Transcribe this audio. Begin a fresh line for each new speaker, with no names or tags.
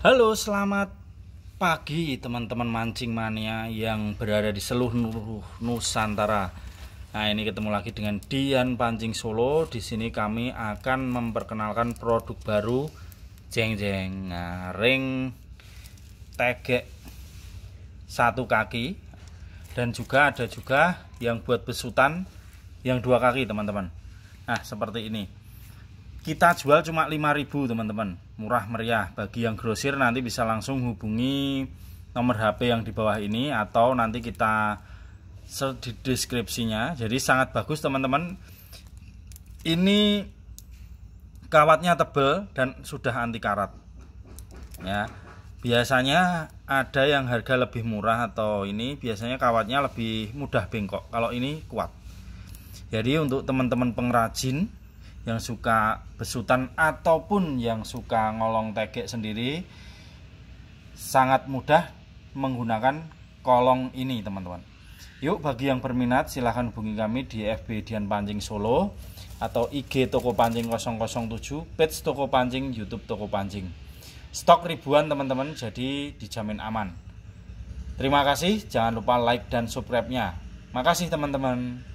Halo, selamat pagi teman-teman mancing mania yang berada di seluruh Nusantara. Nah, ini ketemu lagi dengan Dian Pancing Solo. Di sini kami akan memperkenalkan produk baru jeng-jeng nah, ring tegek satu kaki dan juga ada juga yang buat besutan yang dua kaki teman-teman. Nah, seperti ini kita jual cuma 5000 teman-teman murah meriah bagi yang grosir nanti bisa langsung hubungi nomor HP yang di bawah ini atau nanti kita di deskripsinya jadi sangat bagus teman-teman ini kawatnya tebel dan sudah anti karat ya biasanya ada yang harga lebih murah atau ini biasanya kawatnya lebih mudah bengkok kalau ini kuat jadi untuk teman-teman pengrajin yang suka besutan ataupun yang suka ngolong tegek sendiri sangat mudah menggunakan kolong ini teman-teman yuk bagi yang berminat silahkan hubungi kami di FB Dian Pancing Solo atau IG Toko Pancing 007 page Toko Pancing YouTube Toko Pancing stok ribuan teman-teman jadi dijamin aman terima kasih jangan lupa like dan subscribe nya makasih teman-teman